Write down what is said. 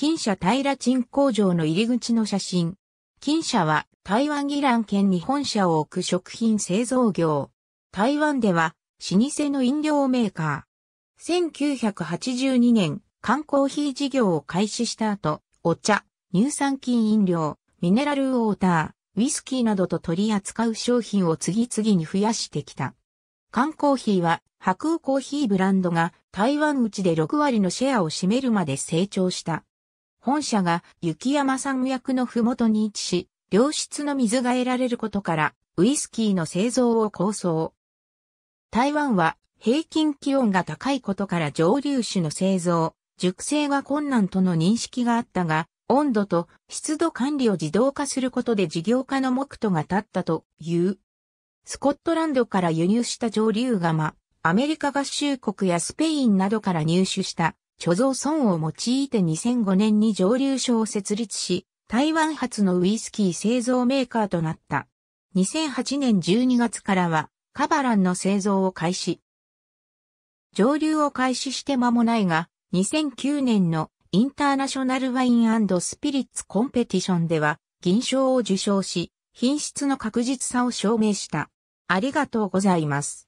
金社平鎮工場の入り口の写真。金社は台湾議蘭県に本社を置く食品製造業。台湾では老舗の飲料メーカー。1982年、缶コーヒー事業を開始した後、お茶、乳酸菌飲料、ミネラルウォーター、ウィスキーなどと取り扱う商品を次々に増やしてきた。缶コーヒーは、白空コーヒーブランドが台湾内で6割のシェアを占めるまで成長した。本社が雪山山脈のふもとに位置し、良質の水が得られることから、ウイスキーの製造を構想。台湾は平均気温が高いことから蒸留酒の製造、熟成が困難との認識があったが、温度と湿度管理を自動化することで事業化の目途が立ったという。スコットランドから輸入した蒸留釜、アメリカ合衆国やスペインなどから入手した貯蔵村を用いて2005年に蒸留所を設立し、台湾発のウイスキー製造メーカーとなった。2008年12月からは、カバランの製造を開始。蒸留を開始して間もないが、2009年のインターナショナルワインスピリッツコンペティションでは、銀賞を受賞し、品質の確実さを証明した。ありがとうございます。